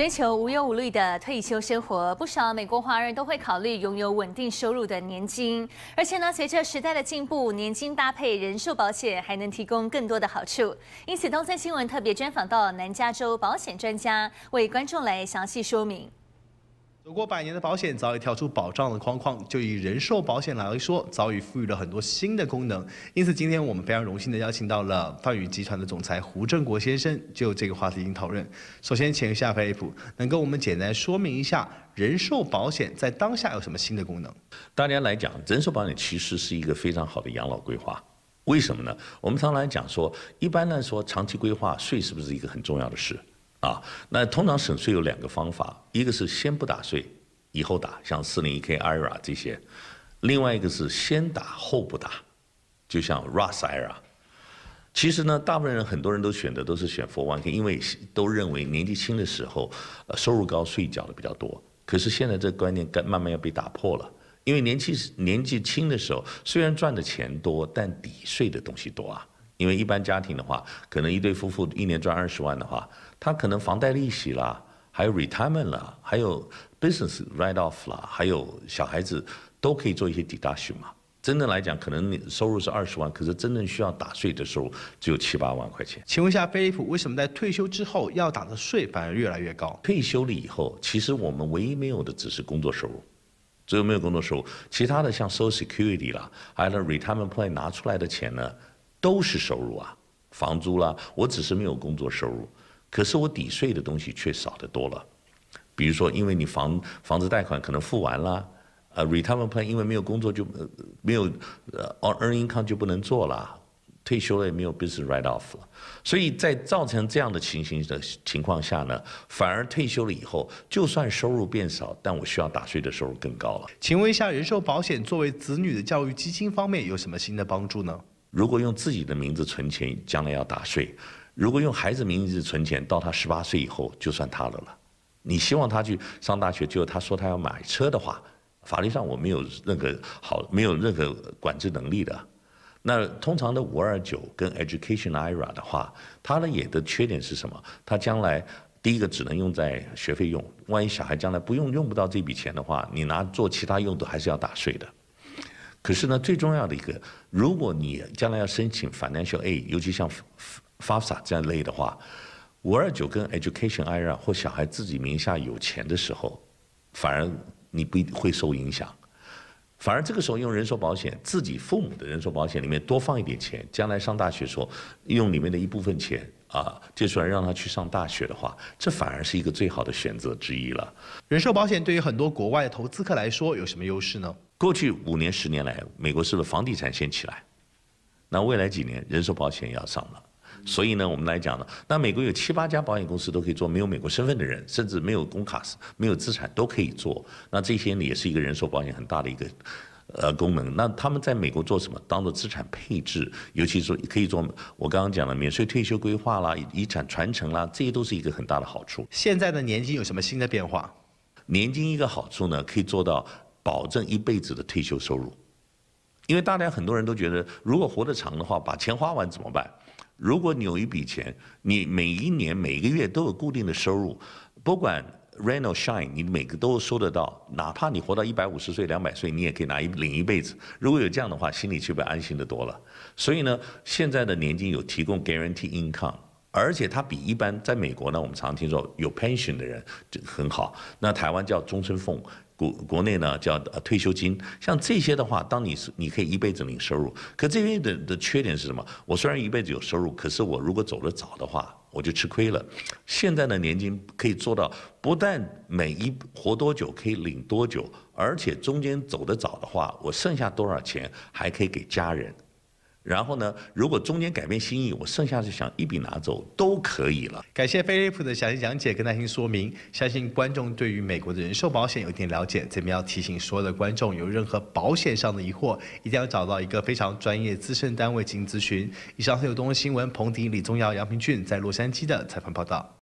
追求无忧无虑的退休生活，不少美国华人都会考虑拥有稳定收入的年金。而且呢，随着时代的进步，年金搭配人寿保险还能提供更多的好处。因此，东森新闻特别专访到南加州保险专家，为观众来详细说明。走过百年的保险早已跳出保障的框框，就以人寿保险来说，早已赋予了很多新的功能。因此，今天我们非常荣幸地邀请到了泛宇集团的总裁胡振国先生，就这个话题进行讨论。首先，请下费普，能跟我们简单说明一下人寿保险在当下有什么新的功能？大家来讲，人寿保险其实是一个非常好的养老规划。为什么呢？我们常来讲说，一般来说，长期规划税是不是一个很重要的事？啊，那通常省税有两个方法，一个是先不打税，以后打，像四零一 k、IRA 这些；另外一个是先打后不打，就像 Roth IRA。其实呢，大部分人很多人都选的都是选 Four One k 因为都认为年纪轻的时候，呃，收入高，税缴的比较多。可是现在这个观念慢慢慢要被打破了，因为年纪年纪轻的时候，虽然赚的钱多，但抵税的东西多啊。因为一般家庭的话，可能一对夫妇一年赚二十万的话，他可能房贷利息啦，还有 retirement 啦，还有 business write-off 啦，还有小孩子都可以做一些 deduction 嘛。真正来讲，可能你收入是二十万，可是真正需要打税的收入只有七八万块钱。请问一下，菲利普，为什么在退休之后要打的税反而越来越高？退休了以后，其实我们唯一没有的只是工作收入，只有没有工作收入，其他的像 Social Security 啦，还有 retirement plan 拿出来的钱呢？都是收入啊，房租啦，我只是没有工作收入，可是我抵税的东西却少得多了。比如说，因为你房房子贷款可能付完了，啊，retirement 因为没有工作就呃没有呃 on e a r n i n income 就不能做了，退休了也没有 business write off 了，所以在造成这样的情形的情况下呢，反而退休了以后，就算收入变少，但我需要打税的收入更高了。请问一下，人寿保险作为子女的教育基金方面有什么新的帮助呢？如果用自己的名字存钱，将来要打税；如果用孩子名字存钱，到他十八岁以后就算他的了。你希望他去上大学，就他说他要买车的话，法律上我没有任何好，没有任何管制能力的。那通常的五二九跟 Education IRA 的话，它呢也的缺点是什么？它将来第一个只能用在学费用，万一小孩将来不用用不到这笔钱的话，你拿做其他用途还是要打税的。可是呢，最重要的一个，如果你将来要申请 Financial Aid，尤其像 FSA a 这样类的话，五二九跟 Education IRA 或小孩自己名下有钱的时候，反而你不一定会受影响。反而这个时候用人寿保险，自己父母的人寿保险里面多放一点钱，将来上大学时候，用里面的一部分钱啊借出来让他去上大学的话，这反而是一个最好的选择之一了。人寿保险对于很多国外投资客来说有什么优势呢？过去五年十年来，美国是不房地产先起来，那未来几年人寿保险要上了。所以呢，我们来讲呢，那美国有七八家保险公司都可以做，没有美国身份的人，甚至没有工卡、没有资产都可以做。那这些呢，也是一个人寿保险很大的一个呃功能。那他们在美国做什么？当做资产配置，尤其是可以做我刚刚讲的免税退休规划啦、遗产传承啦，这些都是一个很大的好处。现在的年金有什么新的变化？年金一个好处呢，可以做到保证一辈子的退休收入，因为大家很多人都觉得，如果活得长的话，把钱花完怎么办？如果你有一笔钱，你每一年、每个月都有固定的收入，不管 rain or shine，你每个都收得到。哪怕你活到一百五十岁、两百岁，你也可以拿一领一辈子。如果有这样的话，心里就会安心的多了。所以呢，现在的年金有提供 g u a r a n t e e income，而且它比一般在美国呢，我们常听说有 pension 的人个很好。那台湾叫终身俸。国国内呢叫退休金，像这些的话，当你是你可以一辈子领收入，可这边的的缺点是什么？我虽然一辈子有收入，可是我如果走得早的话，我就吃亏了。现在的年金可以做到，不但每一活多久可以领多久，而且中间走得早的话，我剩下多少钱还可以给家人。然后呢？如果中间改变心意，我剩下就想一笔拿走，都可以了。感谢菲利普的详细讲解跟耐心说明。相信观众对于美国的人寿保险有一定了解。这边要提醒所有的观众，有任何保险上的疑惑，一定要找到一个非常专业资深单位进行咨询。以上是《有东新闻》彭迪、李宗尧、杨平俊在洛杉矶的采访报道。